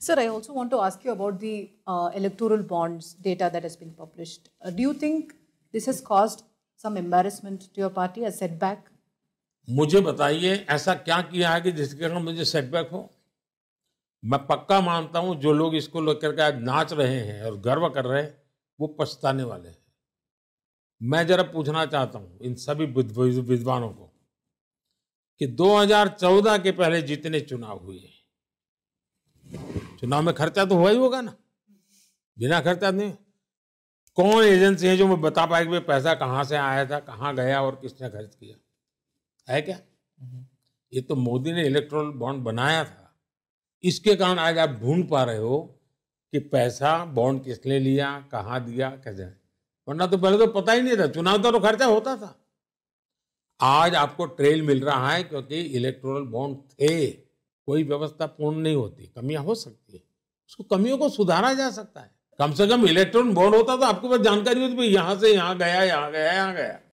Sir, I also want to ask you about the uh, electoral bonds data that has been published. Uh, do you think this has caused some embarrassment to your party, a setback? मुझे बताइए ऐसा क्या किया है कि जिसके कारण मुझे सेटबैक हो मैं पक्का मानता हूं जो लोग इसको लेकर के आज नाच रहे हैं और गर्व कर रहे हैं वो पछताने वाले हैं मैं जरा पूछना चाहता हूं इन सभी विद्वानों को कि 2014 के पहले जितने चुनाव हुए हैं चुनाव में खर्चा तो हुआ ही होगा ना बिना खर्चा नहीं कौन एजेंसी है जो मैं बता पाए कि पैसा कहाँ से आया था कहाँ गया और किसने खर्च किया है क्या हम्म। ये तो मोदी ने इलेक्ट्रोल बॉन्ड बनाया था इसके कारण आज आप ढूंढ पा रहे हो कि पैसा बॉन्ड किसने लिया कहाँ दिया कैसे वरना तो पहले तो पता ही नहीं था चुनाव का तो खर्चा होता था आज आपको ट्रेल मिल रहा है क्योंकि इलेक्ट्रोल बॉन्ड थे कोई व्यवस्था पूर्ण नहीं होती कमियां हो सकती है उसको कमियों को सुधारा जा सकता है कम से कम इलेक्ट्रॉन बोर्ड होता तो आपके पास जानकारी होती यहाँ से यहाँ गया यहाँ गया यहाँ गया